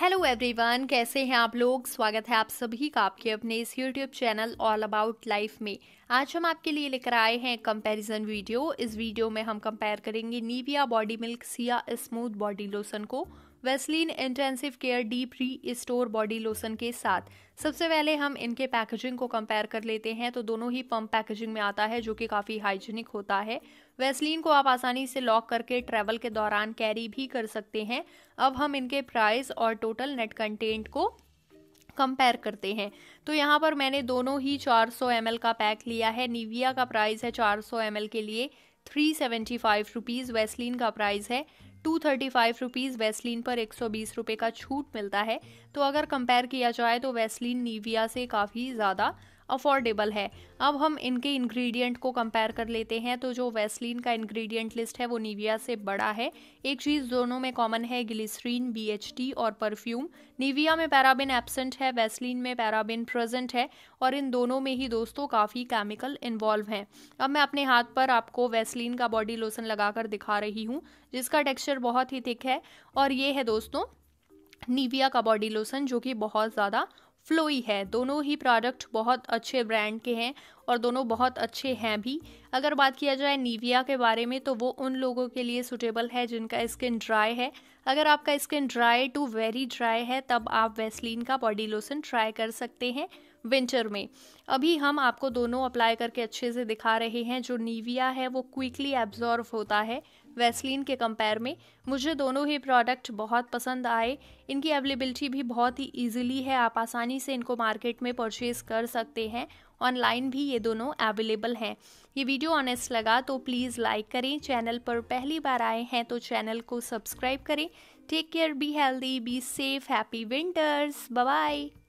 hello everyone कैसे हैं आप लोग स्वागत है आप सभी का आपके अपने इस YouTube channel all about life में आज हम आपके लिए लेकर आए हैं कंपैरिजन वीडियो इस वीडियो में हम कंपेयर करेंगे नीविया बॉडी मिल्क सिया स्मूथ बॉडी लोशन को Vaseline intensive care deep restore body lotion के साथ सबसे पहले हम इनके पैकेजिंग को कंपेयर कर लेते हैं तो दोनों ही पम्प पैकेजिंग में आता है जो कि काफ़ी हाइजीनिक होता है वेस्लिन को आप आसानी से लॉक करके ट्रैवल के दौरान कैरी भी कर सकते हैं अब हम इनके प्राइस और टोटल नेट कंटेंट को कंपेयर करते हैं तो यहाँ पर मैंने दोनों ही 400 ml का पैक लिया है निविया का प्राइस है 400 ml के लिए three seventy five rupees Vaseline का प्राइस है two thirty five rupees Vaseline पर एक सौ बीस रुपये का छूट मिलता है तो अगर कंपेयर किया जाए तो वेस्लिन नीविया से काफ़ी ज़्यादा अफोर्डेबल है अब हम इनके इंग्रेडिएंट को कंपेयर कर लेते हैं तो जो वेस्लिन का इंग्रेडिएंट लिस्ट है वो निविया से बड़ा है एक चीज़ दोनों में कॉमन है ग्लिसरीन बी और परफ्यूम निविया में पैराबिन एबसेंट है वेस्लिन में पैराबिन प्रेजेंट है और इन दोनों में ही दोस्तों काफ़ी केमिकल इन्वॉल्व हैं अब मैं अपने हाथ पर आपको वेस्लिन का बॉडी लोशन लगाकर दिखा रही हूँ जिसका टेक्स्चर बहुत ही थिक है और ये है दोस्तों निविया का बॉडी लोशन जो कि बहुत ज़्यादा फ्लोई है दोनों ही प्रोडक्ट बहुत अच्छे ब्रांड के हैं और दोनों बहुत अच्छे हैं भी अगर बात किया जाए नीविया के बारे में तो वो उन लोगों के लिए सुटेबल है जिनका स्किन ड्राई है अगर आपका skin dry to very dry है तब आप वेस्लिन का बॉडी लोशन ट्राई कर सकते हैं विंटर में अभी हम आपको दोनों अप्लाई करके अच्छे से दिखा रहे हैं जो नीविया है वो क्विकली एब्जॉर्व होता है वेस्लिन के कंपेयर में मुझे दोनों ही प्रोडक्ट बहुत पसंद आए इनकी अवेलेबिलिटी भी बहुत ही इजीली है आप आसानी से इनको मार्केट में परचेज़ कर सकते हैं ऑनलाइन भी ये दोनों अवेलेबल हैं ये वीडियो ऑनेस्ट लगा तो प्लीज़ लाइक करें चैनल पर पहली बार आए हैं तो चैनल को सब्सक्राइब करें take care be healthy be safe happy winters bye